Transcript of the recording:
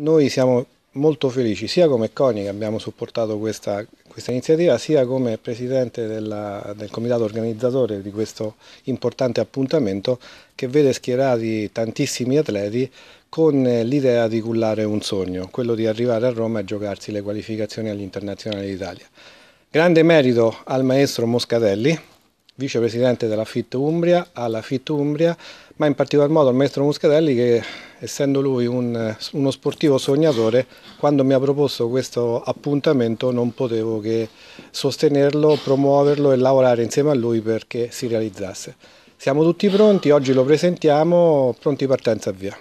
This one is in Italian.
Noi siamo molto felici sia come CONI che abbiamo supportato questa, questa iniziativa sia come presidente della, del comitato organizzatore di questo importante appuntamento che vede schierati tantissimi atleti con l'idea di cullare un sogno, quello di arrivare a Roma e giocarsi le qualificazioni all'Internazionale d'Italia. Grande merito al maestro Moscatelli vicepresidente della FIT Umbria, alla FIT Umbria, ma in particolar modo al maestro Muscatelli che essendo lui un, uno sportivo sognatore, quando mi ha proposto questo appuntamento non potevo che sostenerlo, promuoverlo e lavorare insieme a lui perché si realizzasse. Siamo tutti pronti, oggi lo presentiamo, pronti partenza via.